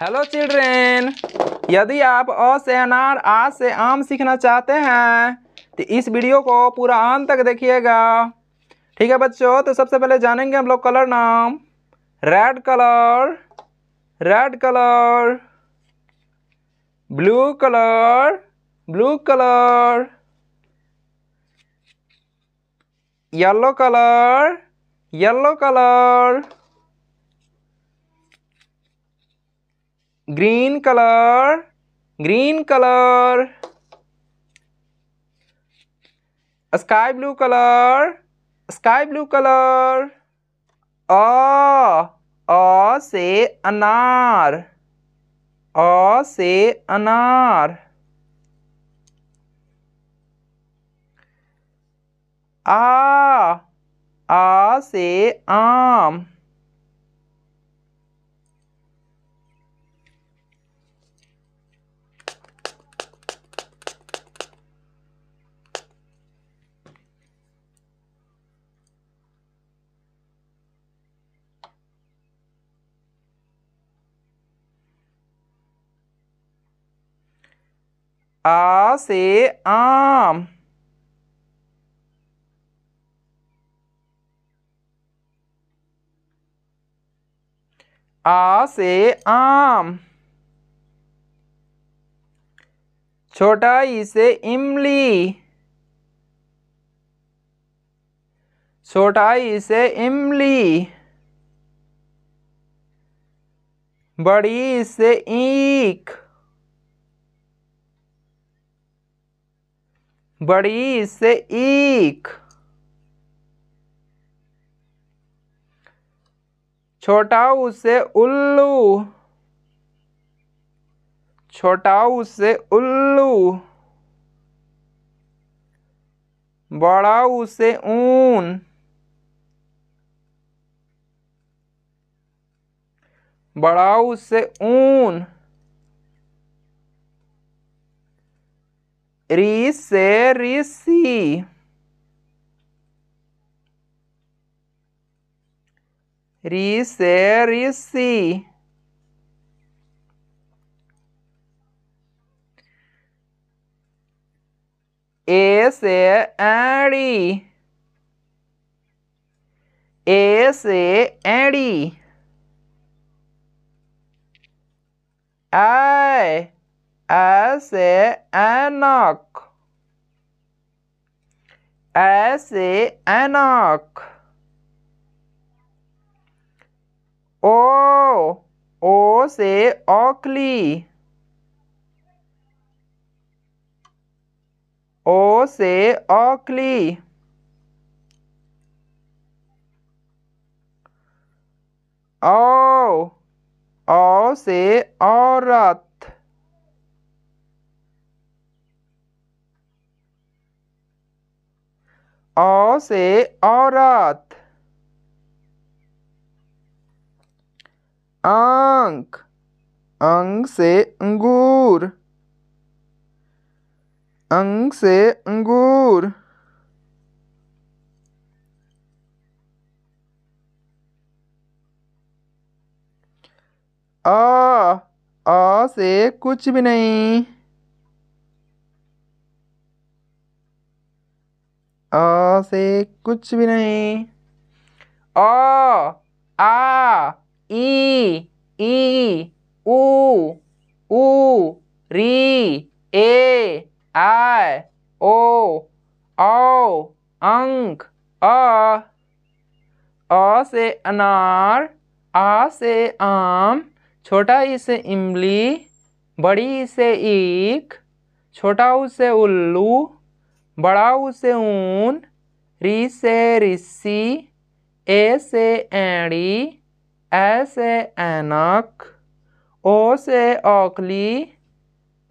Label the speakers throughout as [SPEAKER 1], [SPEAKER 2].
[SPEAKER 1] Hello children यदि आप अ से अनार आ से आम सीखना चाहते हैं तो इस वीडियो को पूरा अंत तक देखिएगा ठीक है बच्चों तो सबसे पहले जानेंगे हम लोग कलर नाम red colour red colour blue colour blue colour yellow colour yellow colour green color green color A sky blue color sky blue color a a से अनार a से अनार आ आ से आम आ से आम आ से आम छोटा से इमली छोटा से इमली बड़ी से ईख बड़ी से ईक छोटा उसे उल्लू छोटा उसे उल्लू बड़ा उसे ऊन बड़ा उसे ऊन Resereci. Resereci. Ese Ari. Ese Ari. I as a anarch as a anarch o o say oakley o say oakley o o say aurat औ से औरत अंक अंग से अंगूर अंग से अंगूर आ आ से कुछ भी नहीं आ से कुछ भी नहीं ओ, आ ई ई उ उ, री ए आई ओ औ अंक अ अ से अनार आ से आम छोटा ई से इमली बड़ी से ईख छोटा उसे से उल्लू बड़ा ऊ से ऊन री से रिसी ए से एड़ी ए से ऐनक ओ से ओखली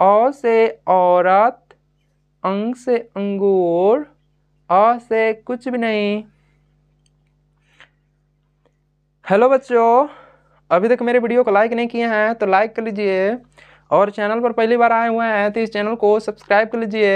[SPEAKER 1] ओ से औरत अंग से अंगूर अ से कुछ भी नहीं हेलो बच्चों अभी तक मेरे वीडियो को लाइक नहीं किए हैं तो लाइक कर लीजिए और चैनल पर पहली बार आए हुए हैं तो इस चैनल को सब्सक्राइब कर लीजिए